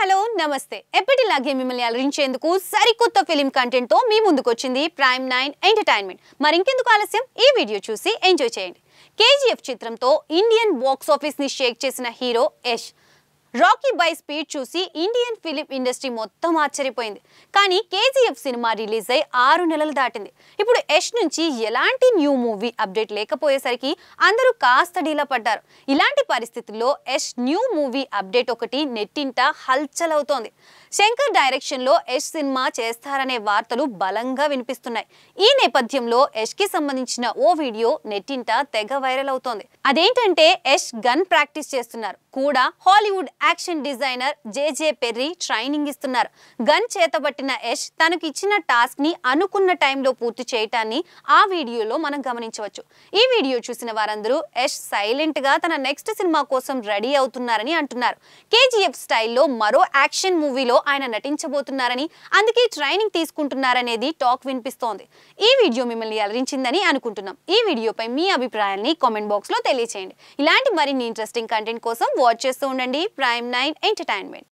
Hello నమస్తే ఎప్పటిలాగే మిమ్మల్ని అలరించేందుకు సరికొత్త ఫిలిం కంటెంట్ తో మీ ముందుకొచ్చింది ప్రైమ్ నైన్ ఎంటర్టైన్మెంట్ మరింకెందుకు ఆలస్యం ఈ వీడియో చూసి ఎంజాయ్ చేయండి కేజీఎఫ్ చిత్రంతో ఇండియన్ బాక్స్ ఆఫీస్ ని షేక్ చేసిన హీరో యష్ రాకీ బై స్పీడ్ చూసి ఇండియన్ ఫిలిం ఇండస్ట్రీ మొత్తం ఆశ్చర్యపోయింది కానీ కేజీఎఫ్ సినిమా రిలీజ్ అయి ఆరు నెలలు దాటింది ఇప్పుడు యష్ నుంచి ఎలాంటి న్యూ మూవీ అప్డేట్ లేకపోయేసరికి అందరూ కాస్త డీలా పడ్డారు ఇలాంటి పరిస్థితుల్లో యష్ న్యూ మూవీ అప్డేట్ ఒకటి నెట్టింట హల్చలవుతోంది శంకర్ డైరెక్షన్లో యష్ సినిమా చేస్తారనే వార్తలు బలంగా వినిపిస్తున్నాయి ఈ నేపథ్యంలో యష్కి సంబంధించిన ఓ వీడియో నెట్టింట తెగ వైరల్ అవుతోంది అదేంటంటే యష్ గన్ ప్రాక్టీస్ చేస్తున్నారు కూడా Hollywood action designer J J Perry training ఇస్తున్నారు గన్ చేతబట్టిన యష్ తనకు ఇచ్చిన టాస్క్ ని అనుకున్న టైంలో పూర్తి చేయటాన్ని ఆ వీడియోలో మనం గమనించవచ్చు ఈ వీడియో చూసిన వారందరూ యష్ సైలెంట్ గా తన నెక్స్ట్ సినిమా కోసం రెడీ అవుతున్నారని అంటున్నారు కేజీఎఫ్ స్టైల్లో మరో యాక్షన్ మూవీలో ఆయన నటించబోతున్నారని అందుకే ట్రైనింగ్ తీసుకుంటున్నారనేది టాక్ వినిపిస్తోంది ఈ వీడియో మిమ్మల్ని అలరించిందని అనుకుంటున్నాం ఈ వీడియోపై మీ అభిప్రాయాన్ని కామెంట్ బాక్స్లో తెలియచేయండి ఇలాంటి మరిన్ని ఇంట్రెస్టింగ్ కంటెంట్ కోసం వాచ్ చేస్తూ ఉండండి Prime 9 Entertainment.